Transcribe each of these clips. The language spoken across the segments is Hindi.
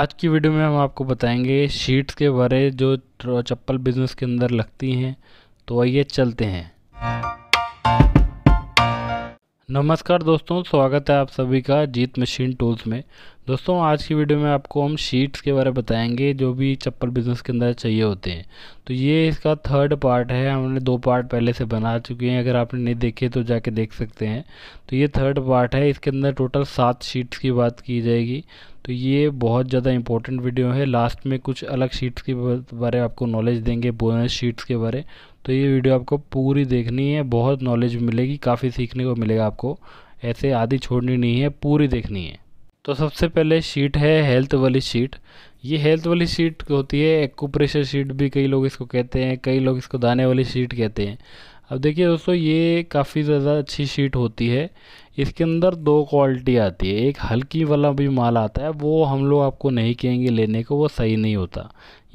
आज की वीडियो में हम आपको बताएंगे शीट्स के बारे जो चप्पल बिजनेस के अंदर लगती हैं तो आइए चलते हैं नमस्कार दोस्तों स्वागत है आप सभी का जीत मशीन टूल्स में दोस्तों आज की वीडियो में आपको हम शीट्स के बारे में बताएंगे जो भी चप्पल बिजनेस के अंदर चाहिए होते हैं तो ये इसका थर्ड पार्ट है हमने दो पार्ट पहले से बना चुके हैं अगर आपने नहीं देखे तो जाके देख सकते हैं तो ये थर्ड पार्ट है इसके अंदर टोटल सात शीट्स की बात की जाएगी तो ये बहुत ज़्यादा इंपॉर्टेंट वीडियो है लास्ट में कुछ अलग शीट्स के बारे में आपको नॉलेज देंगे बोनस शीट्स के बारे तो ये वीडियो आपको पूरी देखनी है बहुत नॉलेज मिलेगी काफ़ी सीखने को मिलेगा आपको ऐसे आधी छोड़नी नहीं है पूरी देखनी है तो सबसे पहले शीट है हेल्थ वाली शीट ये हेल्थ वाली शीट होती है एक्यूप्रेशर शीट भी कई लोग इसको कहते हैं कई लोग इसको दाने वाली शीट कहते हैं अब देखिए दोस्तों ये काफ़ी ज़्यादा अच्छी शीट होती है इसके अंदर दो क्वालिटी आती है एक हल्की वाला भी माल आता है वो हम लोग आपको नहीं कहेंगे लेने को वो सही नहीं होता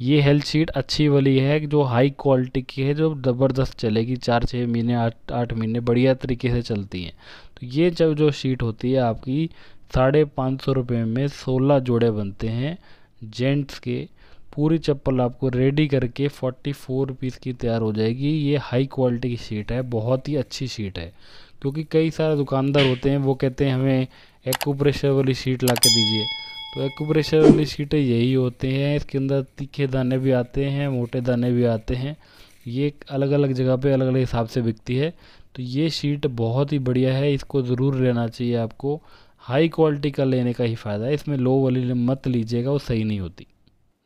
ये हेल्थ शीट अच्छी वाली है जो हाई क्वालिटी की है जो ज़बरदस्त चलेगी चार छः महीने आठ आठ महीने बढ़िया तरीके से चलती हैं तो ये जब जो शीट होती है आपकी साढ़े पाँच सौ रुपये में सोलह जोड़े बनते हैं जेंट्स के पूरी चप्पल आपको रेडी करके फोर्टी फोर की तैयार हो जाएगी ये हाई क्वालिटी की शीट है बहुत ही अच्छी शीट है क्योंकि कई सारे दुकानदार होते हैं वो कहते हैं हमें एक्यूप्रेशर वाली शीट ला के दीजिए तो एक्यूप्रेशर वाली शीटें यही होते हैं इसके अंदर तीखे दाने भी आते हैं मोटे दाने भी आते हैं ये अलग अलग जगह पे अलग अलग हिसाब से बिकती है तो ये शीट बहुत ही बढ़िया है इसको ज़रूर लेना चाहिए आपको हाई क्वालिटी का लेने का ही फ़ायदा है इसमें लो वाली मत लीजिएगा वो सही नहीं होती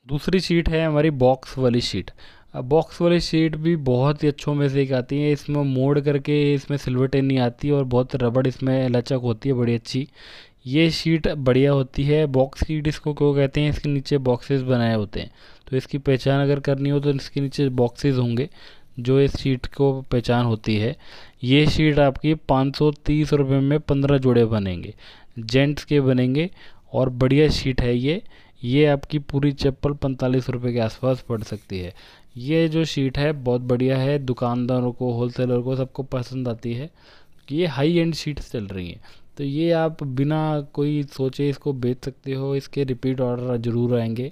दूसरी शीट है हमारी बॉक्स वाली शीट बॉक्स वाली शीट भी बहुत ही अच्छों में से एक आती है इसमें मोड़ करके इसमें सिल्वर नहीं आती है और बहुत रबड़ इसमें लचक होती है बड़ी अच्छी ये शीट बढ़िया होती है बॉक्स शीट इसको क्यों कहते हैं इसके नीचे बॉक्सेस बनाए होते हैं तो इसकी पहचान अगर करनी हो तो इसके नीचे बॉक्सेस होंगे जो इस शीट को पहचान होती है ये शीट आपकी पाँच सौ तीस रुपये में पंद्रह जोड़े बनेंगे जेंट्स के बनेंगे और बढ़िया शीट है ये ये आपकी पूरी चप्पल पैंतालीस रुपये के आसपास पड़ सकती है ये जो शीट है बहुत बढ़िया है दुकानदारों को होलसेलर को सबको पसंद आती है ये हाई एंड शीट्स चल रही हैं तो ये आप बिना कोई सोचे इसको बेच सकते हो इसके रिपीट ऑर्डर ज़रूर आएंगे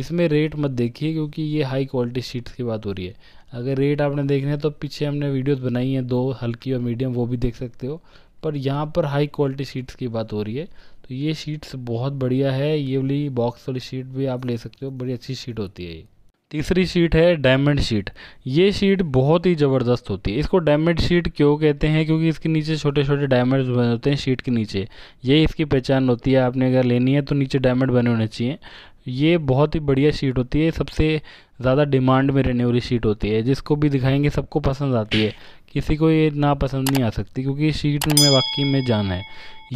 इसमें रेट मत देखिए क्योंकि ये हाई क्वालिटी शीट्स की बात हो रही है अगर रेट आपने देखने हैं तो पीछे हमने वीडियोस बनाई हैं दो हल्की और मीडियम वो भी देख सकते हो पर यहाँ पर हाई क्वालिटी सीट्स की बात हो रही है तो ये सीट्स बहुत बढ़िया है ये वाली बॉक्स वाली सीट भी आप ले सकते हो बड़ी अच्छी सीट होती है ये तीसरी शीट है डायमंड शीट ये शीट बहुत ही ज़बरदस्त होती है इसको डायमंड शीट क्यों कहते हैं क्योंकि इसके नीचे छोटे छोटे डायमंड बने होते हैं शीट के नीचे ये इसकी पहचान होती है आपने अगर लेनी है तो नीचे डायमंड बने होने चाहिए ये बहुत ही बढ़िया शीट होती है सबसे ज़्यादा डिमांड में रहने वाली शीट होती है जिसको भी दिखाएंगे सबको पसंद आती है किसी को ये नापसंद नहीं आ सकती क्योंकि ये शीट में वाकई में जान है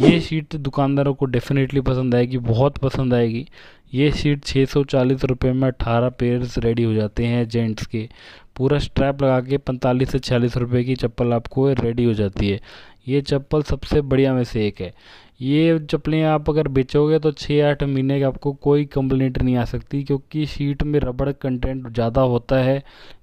ये शीट दुकानदारों को डेफिनेटली पसंद आएगी बहुत पसंद आएगी ये शीट छः सौ चालीस रुपये में अट्ठारह पेयर्स रेडी हो जाते हैं जेंट्स के पूरा स्ट्रैप लगा के पैंतालीस से छियालीस रुपये की चप्पल आपको रेडी हो जाती है ये चप्पल सबसे बढ़िया में से एक है ये चप्पलें आप अगर बेचोगे तो छः आठ महीने की आपको कोई कंप्लेंट नहीं आ सकती क्योंकि शीट में रबड़ कंटेंट ज़्यादा होता है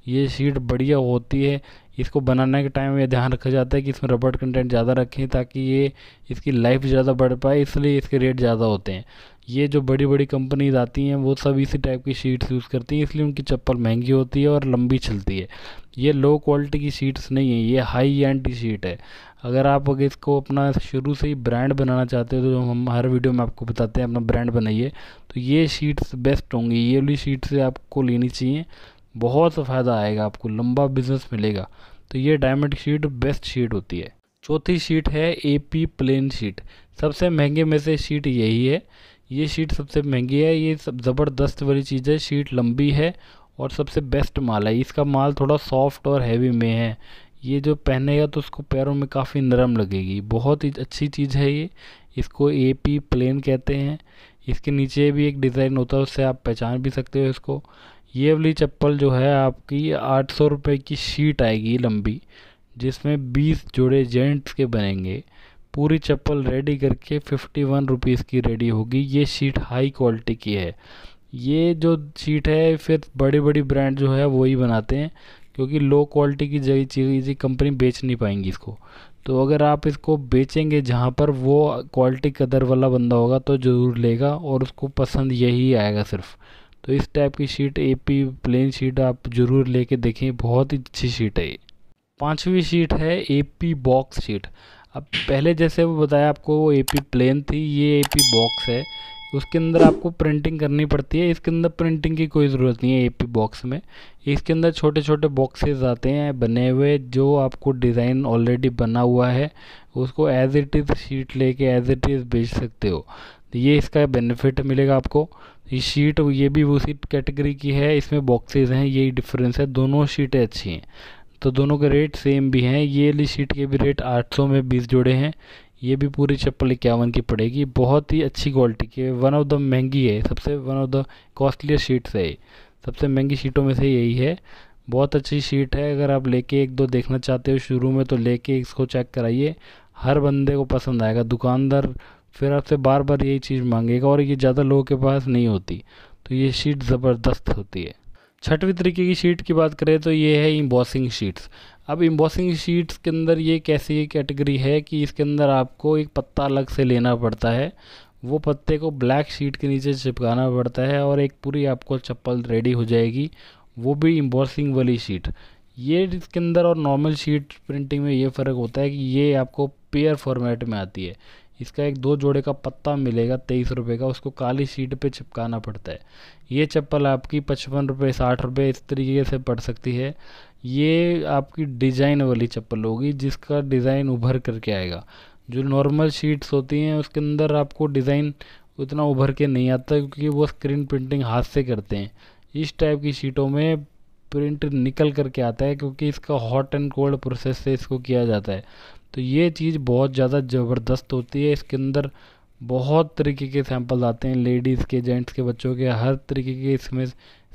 ये शीट बढ़िया होती है इसको बनाने के टाइम ये ध्यान रखा जाता है कि इसमें रबड़ कंटेंट ज़्यादा रखें ताकि ये इसकी लाइफ ज़्यादा बढ़ पाए इसलिए इसके रेट ज़्यादा होते हैं ये जो बड़ी बड़ी कंपनीज आती हैं वो सब इसी टाइप की शीट्स यूज़ करती हैं इसलिए उनकी चप्पल महंगी होती है और लंबी चलती है ये लो क्वालिटी की शीट्स नहीं है ये हाई एंड की शीट है अगर आप अगर इसको अपना शुरू से ही ब्रांड बनाना चाहते हो तो हम हर वीडियो में आपको बताते हैं अपना ब्रांड बनाइए तो ये शीट्स बेस्ट होंगी ये वाली शीट्स आपको लेनी चाहिए बहुत फ़ायदा आएगा आपको लंबा बिजनेस मिलेगा तो ये डायमंड शीट बेस्ट शीट होती है चौथी शीट है ए पी प्लेन शीट सबसे महंगे में से शीट यही है ये शीट सबसे महंगी है ये सब ज़बरदस्त वाली चीज़ है शीट लंबी है और सबसे बेस्ट माल है इसका माल थोड़ा सॉफ्ट और हैवी में है ये जो पहनेगा तो उसको पैरों में काफ़ी नरम लगेगी बहुत ही अच्छी चीज़ है ये इसको ए पी प्लेन कहते हैं इसके नीचे भी एक डिज़ाइन होता है उससे आप पहचान भी सकते हो इसको ये वाली चप्पल जो है आपकी आठ सौ रुपये की शीट आएगी लंबी जिसमें बीस जोड़े जेंट्स के बनेंगे पूरी चप्पल रेडी करके फिफ्टी वन रुपीज़ की रेडी होगी ये शीट हाई क्वालिटी की है ये जो शीट है फिर बड़ी बड़ी ब्रांड जो है वही बनाते हैं क्योंकि लो क्वालिटी की जगह चीज़ कंपनी बेच नहीं पाएंगी इसको तो अगर आप इसको बेचेंगे जहाँ पर वो क्वालिटी कदर वाला बंदा होगा तो ज़रूर लेगा और उसको पसंद यही आएगा सिर्फ तो इस टाइप की शीट एपी प्लेन शीट आप ज़रूर लेके देखें बहुत ही अच्छी शीट है ये पाँचवीं शीट है एपी बॉक्स शीट अब पहले जैसे वो बताया आपको वो ए प्लेन थी ये ए बॉक्स है उसके अंदर आपको प्रिंटिंग करनी पड़ती है इसके अंदर प्रिंटिंग की कोई ज़रूरत नहीं है ए बॉक्स में इसके अंदर छोटे छोटे बॉक्सेस आते हैं बने हुए जो आपको डिज़ाइन ऑलरेडी बना हुआ है उसको एज इट इज़ शीट लेके एज इट इज़ बेच सकते हो तो ये इसका बेनिफिट मिलेगा आपको ये शीट ये भी उसी कैटेगरी की है इसमें बॉक्सेस हैं यही डिफरेंस है दोनों शीटें अच्छी हैं तो दोनों के रेट सेम भी हैं ये वाली शीट के भी रेट 800 में 20 जोड़े हैं ये भी पूरी चप्पल इक्यावन की पड़ेगी बहुत ही अच्छी क्वालिटी की है वन ऑफ द महंगी है सबसे one of the costlier sheets है सबसे महंगी शीटों में से यही है बहुत अच्छी शीट है अगर आप लेके एक दो देखना चाहते हो शुरू में तो लेके इसको चेक कराइए हर बंदे को पसंद आएगा दुकानदार फिर आपसे बार बार यही चीज़ मांगेगा और ये ज़्यादा लोगों के पास नहीं होती तो ये शीट ज़बरदस्त होती है छठवीं तरीके की शीट की बात करें तो ये है इम्बॉसिंग शीट्स अब इम्बॉसिंग शीट्स के अंदर ये कैसी कैटेगरी है कि इसके अंदर आपको एक पत्ता अलग से लेना पड़ता है वो पत्ते को ब्लैक शीट के नीचे चिपकाना पड़ता है और एक पूरी आपको चप्पल रेडी हो जाएगी वो भी इम्बॉसिंग वाली शीट ये इसके अंदर और नॉर्मल शीट प्रिंटिंग में ये फ़र्क होता है कि ये आपको पेयर फॉर्मेट में आती है इसका एक दो जोड़े का पत्ता मिलेगा तेईस रुपये का उसको काली शीट पे चिपकाना पड़ता है ये चप्पल आपकी पचपन रुपये साठ रुपये इस तरीके से पड़ सकती है ये आपकी डिज़ाइन वाली चप्पल होगी जिसका डिज़ाइन उभर करके आएगा जो नॉर्मल शीट्स होती हैं उसके अंदर आपको डिज़ाइन उतना उभर के नहीं आता क्योंकि वो स्क्रीन प्रिंटिंग हाथ से करते हैं इस टाइप की शीटों में प्रिंट निकल करके आता है क्योंकि इसका हॉट एंड कोल्ड प्रोसेस से इसको किया जाता है तो ये चीज़ बहुत ज़्यादा ज़बरदस्त होती है इसके अंदर बहुत तरीके के सैंपल्स आते हैं लेडीज़ के जेंट्स के बच्चों के हर तरीके के इसमें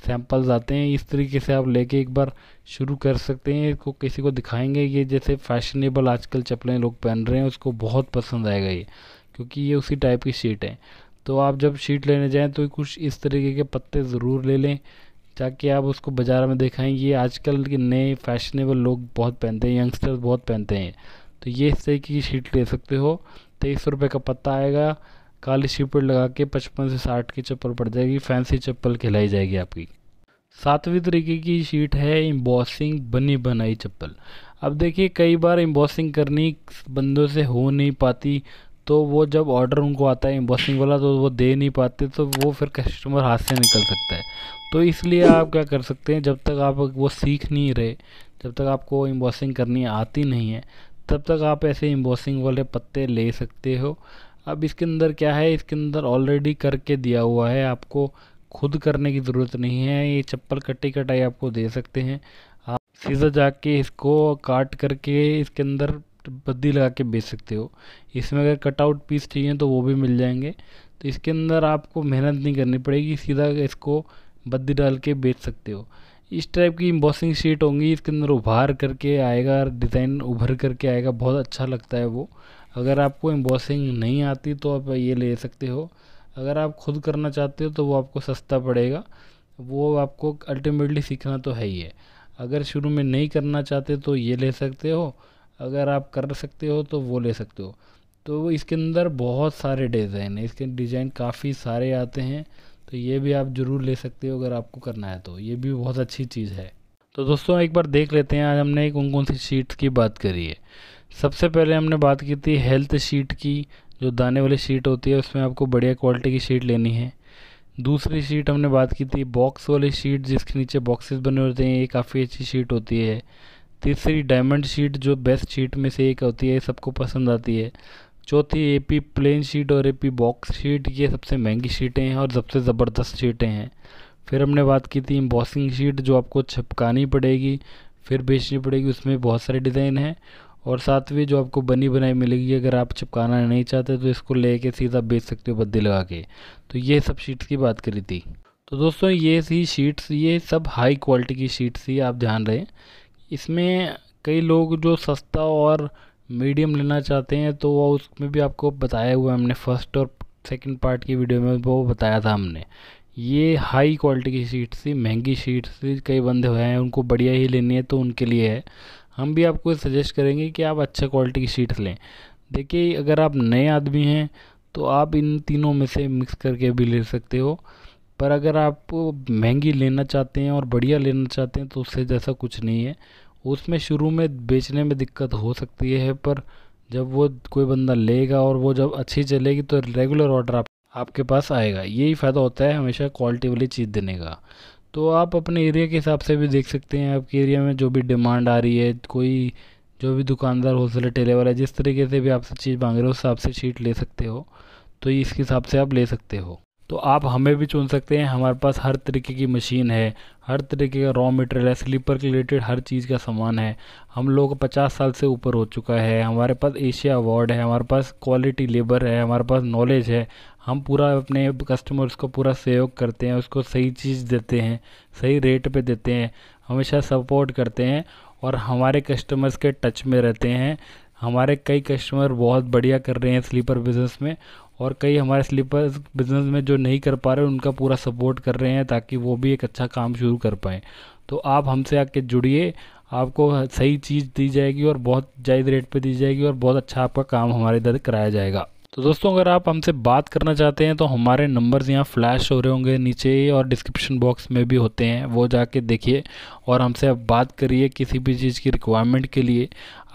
सैंपल्स आते हैं इस तरीके से आप लेके एक बार शुरू कर सकते हैं इसको किसी को दिखाएंगे ये जैसे फैशनेबल आजकल चप्पलें लोग पहन रहे हैं उसको बहुत पसंद आएगा ये क्योंकि ये उसी टाइप की शीट है तो आप जब शीट लेने जाएँ तो कुछ इस तरीके के पत्ते ज़रूर ले लें ताकि आप उसको बाज़ार में दिखाएँ ये आजकल के नए फैशनेबल लोग बहुत पहनते हैं यंगस्टर्स बहुत पहनते हैं तो ये इस तरीके की शीट ले सकते हो तेईस सौ रुपये का पत्ता आएगा काली पर लगा के पचपन से साठ की चप्पल पड़ जाएगी फैंसी चप्पल खिलाई जाएगी आपकी सातवीं तरीके की शीट है इम्बॉसिंग बनी बनाई चप्पल अब देखिए कई बार इम्बॉसिंग करनी बंदों से हो नहीं पाती तो वो जब ऑर्डर उनको आता है इम्बॉसिंग वाला तो वो दे नहीं पाते तो वो फिर कस्टमर हाथ से निकल सकता है तो इसलिए आप क्या कर सकते हैं जब तक आप वो सीख नहीं रहे जब तक आपको इम्बॉसिंग करनी आती नहीं है तब तक आप ऐसे इम्बोसिंग वाले पत्ते ले सकते हो अब इसके अंदर क्या है इसके अंदर ऑलरेडी करके दिया हुआ है आपको खुद करने की ज़रूरत नहीं है ये चप्पल कटी कटाई आपको दे सकते हैं आप सीधा जाके इसको काट करके इसके अंदर बद्दी लगा के बेच सकते हो इसमें अगर कटआउट पीस चाहिए तो वो भी मिल जाएंगे तो इसके अंदर आपको मेहनत नहीं करनी पड़ेगी सीधा इसको बद्दी डाल के बेच सकते हो इस टाइप की इम्बॉसिंग शीट होंगी इसके अंदर उभार करके आएगा डिज़ाइन उभर करके आएगा बहुत अच्छा लगता है वो अगर आपको एम्बॉसिंग नहीं आती तो आप ये ले सकते हो अगर आप खुद करना चाहते हो तो वो आपको सस्ता पड़ेगा वो आपको अल्टीमेटली सीखना तो है ही है अगर शुरू में नहीं करना चाहते तो ये ले सकते हो अगर आप कर सकते हो तो वो ले सकते हो तो इसके अंदर बहुत सारे डिज़ाइन हैं इसके डिज़ाइन काफ़ी सारे आते हैं तो ये भी आप ज़रूर ले सकते हो अगर आपको करना है तो ये भी बहुत अच्छी चीज़ है तो दोस्तों एक बार देख लेते हैं आज हमने कौन कौन सी शीट्स की बात करी है सबसे पहले हमने बात की थी हेल्थ शीट की जो दाने वाली शीट होती है उसमें आपको बढ़िया क्वालिटी की शीट लेनी है दूसरी शीट हमने बात की थी बॉक्स वाली शीट जिसके नीचे बॉक्सेस बने होते हैं ये काफ़ी अच्छी शीट होती है तीसरी डायमंड शीट जो बेस्ट शीट में से एक होती है सबको पसंद आती है चौथी ए पी प्लेन शीट और ए पी बॉक्स शीट ये सबसे महंगी शीटें हैं और सबसे ज़बरदस्त शीटें हैं फिर हमने बात की थी एम्बॉसिंग शीट जो आपको छपकानी पड़ेगी फिर बेचनी पड़ेगी उसमें बहुत सारे डिज़ाइन हैं और सातवीं जो आपको बनी बनाई मिलेगी अगर आप छपकाना नहीं चाहते तो इसको लेके सीधा बेच सकते हो बद्दी लगा के तो ये सब शीट्स की बात करी थी तो दोस्तों ये सी शीट्स ये सब हाई क्वालिटी की शीट्स ही आप ध्यान रहे इसमें कई लोग जो सस्ता और मीडियम लेना चाहते हैं तो वो उसमें भी आपको बताया हुआ हमने फर्स्ट और सेकंड पार्ट की वीडियो में वो बताया था हमने ये हाई क्वालिटी की शीट्स थी महंगी शीट्स थी कई बंदे हुए हैं उनको बढ़िया ही लेनी है तो उनके लिए है हम भी आपको सजेस्ट करेंगे कि आप अच्छा क्वालिटी की शीट्स लें देखिए अगर आप नए आदमी हैं तो आप इन तीनों में से मिक्स करके भी ले सकते हो पर अगर आप महंगी लेना चाहते हैं और बढ़िया लेना चाहते हैं तो उससे जैसा कुछ नहीं है उसमें शुरू में बेचने में दिक्कत हो सकती है पर जब वो कोई बंदा लेगा और वो जब अच्छी चलेगी तो रेगुलर ऑर्डर आप, आपके पास आएगा यही फ़ायदा होता है हमेशा क्वालिटी वाली चीज़ देने का तो आप अपने एरिया के हिसाब से भी देख सकते हैं आपके एरिया में जो भी डिमांड आ रही है कोई जो भी दुकानदार होलसेलर टेले वाला जिस तरीके से भी आपसे चीज़ मांग रहे हो उस हिसाब से शीट ले सकते हो तो इसके हिसाब से आप ले सकते हो तो आप हमें भी चुन सकते हैं हमारे पास हर तरीके की मशीन है हर तरीके का रॉ मटेरियल है स्लीपर के रिलेटेड हर चीज़ का सामान है हम लोग पचास साल से ऊपर हो चुका है हमारे पास एशिया अवार्ड है हमारे पास क्वालिटी लेबर है हमारे पास नॉलेज है हम पूरा अपने कस्टमर्स को पूरा सहयोग करते हैं उसको सही चीज़ देते हैं सही रेट पर देते हैं हमेशा सपोर्ट करते हैं और हमारे कस्टमर्स के टच में रहते हैं हमारे कई कस्टमर बहुत बढ़िया कर रहे हैं स्लीपर बिज़नेस में और कई हमारे स्लीपर बिज़नेस में जो नहीं कर पा रहे उनका पूरा सपोर्ट कर रहे हैं ताकि वो भी एक अच्छा काम शुरू कर पाएँ तो आप हमसे आके जुड़िए आपको सही चीज़ दी जाएगी और बहुत जायज़ रेट पे दी जाएगी और बहुत अच्छा आपका काम हमारे इधर कराया जाएगा तो दोस्तों अगर आप हमसे बात करना चाहते हैं तो हमारे नंबर्स यहाँ फ्लैश हो रहे होंगे नीचे और डिस्क्रिप्शन बॉक्स में भी होते हैं वो जाके देखिए और हमसे आप बात करिए किसी भी चीज़ की रिक्वायरमेंट के लिए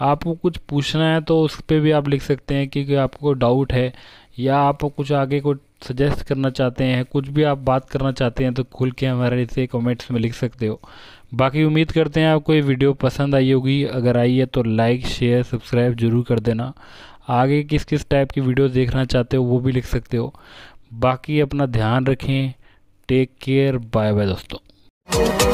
आपको कुछ पूछना है तो उस पर भी आप लिख सकते हैं क्योंकि आपको डाउट है या आप कुछ आगे को सजेस्ट करना चाहते हैं कुछ भी आप बात करना चाहते हैं तो खुल के हमारे इसे कमेंट्स में लिख सकते हो बाकी उम्मीद करते हैं आपको ये वीडियो पसंद आई होगी अगर आई है तो लाइक शेयर सब्सक्राइब जरूर कर देना आगे किस किस टाइप की वीडियो देखना चाहते हो वो भी लिख सकते हो बाकी अपना ध्यान रखें टेक केयर बाय बाय दोस्तों